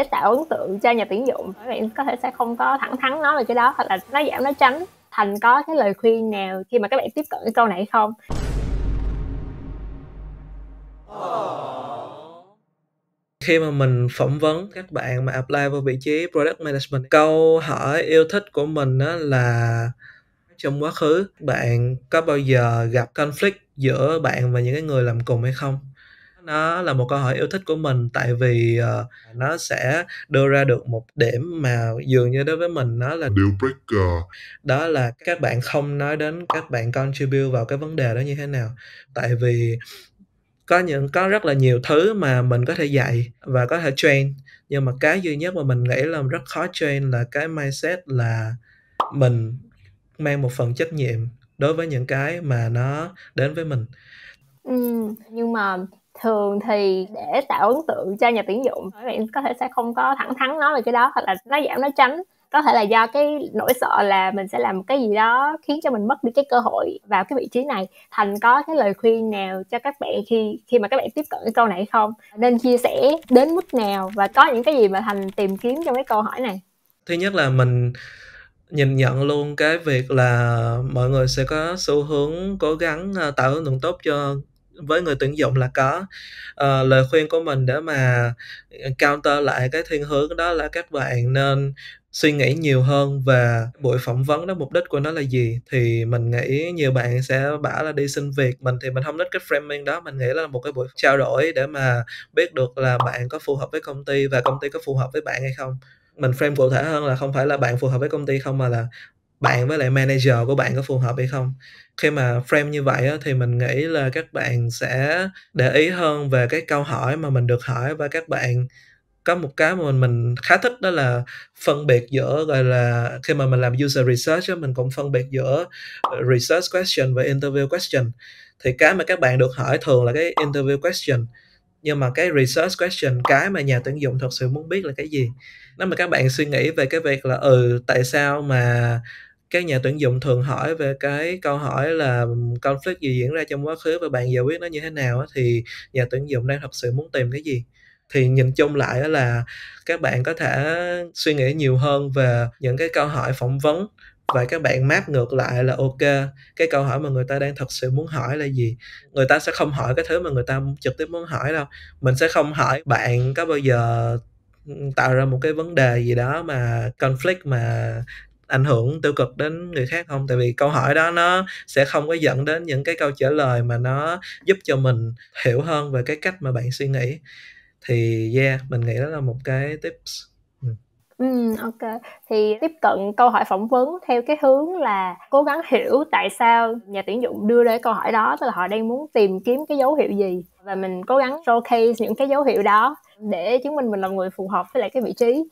để tạo ấn tượng cho nhà tuyển dụng bạn có thể sẽ không có thẳng thắn nói về cái đó hoặc là nói giảm nói tránh thành có cái lời khuyên nào khi mà các bạn tiếp cận cái câu này không khi mà mình phỏng vấn các bạn mà apply vào vị trí product management câu hỏi yêu thích của mình đó là trong quá khứ bạn có bao giờ gặp conflict giữa bạn và những cái người làm cùng hay không nó là một câu hỏi yêu thích của mình tại vì uh, nó sẽ đưa ra được một điểm mà dường như đối với mình nó là deal breaker đó là các bạn không nói đến các bạn contribute vào cái vấn đề đó như thế nào tại vì có những có rất là nhiều thứ mà mình có thể dạy và có thể train nhưng mà cái duy nhất mà mình nghĩ là rất khó train là cái mindset là mình mang một phần trách nhiệm đối với những cái mà nó đến với mình ừ, nhưng mà thường thì để tạo ấn tượng cho nhà tuyển dụng các bạn có thể sẽ không có thẳng thắn nói về cái đó hoặc là nó giảm nó tránh có thể là do cái nỗi sợ là mình sẽ làm cái gì đó khiến cho mình mất đi cái cơ hội vào cái vị trí này thành có cái lời khuyên nào cho các bạn khi khi mà các bạn tiếp cận cái câu này không nên chia sẻ đến mức nào và có những cái gì mà thành tìm kiếm trong cái câu hỏi này thứ nhất là mình nhìn nhận luôn cái việc là mọi người sẽ có xu hướng cố gắng à, tạo ấn tượng tốt cho với người tuyển dụng là có uh, lời khuyên của mình để mà ờ, counter lại cái thiên hướng đó là các bạn nên suy nghĩ nhiều hơn về buổi phỏng vấn đó mục đích của nó là gì thì mình nghĩ nhiều bạn sẽ bảo là đi xin việc mình thì mình không thích cái framing đó mình nghĩ là một cái buổi trao đổi để mà biết được là bạn có phù hợp với công ty và công ty có phù hợp với bạn hay không mình frame cụ thể hơn là không phải là bạn phù hợp với công ty không mà là bạn với lại manager của bạn có phù hợp hay không khi mà frame như vậy thì mình nghĩ là các bạn sẽ để ý hơn về cái câu hỏi mà mình được hỏi và các bạn có một cái mà mình khá thích đó là phân biệt giữa gọi là khi mà mình làm user research mình cũng phân biệt giữa research question và interview question thì cái mà các bạn được hỏi thường là cái interview question nhưng mà cái research question cái mà nhà tuyển dụng thật sự muốn biết là cái gì nếu mà các bạn suy nghĩ về cái việc là ừ tại sao mà các nhà tuyển dụng thường hỏi về cái câu hỏi là conflict gì diễn ra trong quá khứ và bạn giải quyết nó như thế nào thì nhà tuyển dụng đang thật sự muốn tìm cái gì thì nhìn chung lại là các bạn có thể suy nghĩ nhiều hơn về những cái câu hỏi phỏng vấn và các bạn map ngược lại là ok cái câu hỏi mà người ta đang thật sự muốn hỏi là gì người ta sẽ không hỏi cái thứ mà người ta trực tiếp muốn hỏi đâu mình sẽ không hỏi bạn có bao giờ tạo ra một cái vấn đề gì đó mà conflict mà ảnh hưởng tiêu cực đến người khác không tại vì câu hỏi đó nó sẽ không có dẫn đến những cái câu trả lời mà nó giúp cho mình hiểu hơn về cái cách mà bạn suy nghĩ thì yeah mình nghĩ đó là một cái tips ừ. ừ, ok. Thì tiếp cận câu hỏi phỏng vấn theo cái hướng là cố gắng hiểu tại sao nhà tuyển dụng đưa ra câu hỏi đó, tức là họ đang muốn tìm kiếm cái dấu hiệu gì và mình cố gắng showcase những cái dấu hiệu đó để chứng minh mình là người phù hợp với lại cái vị trí.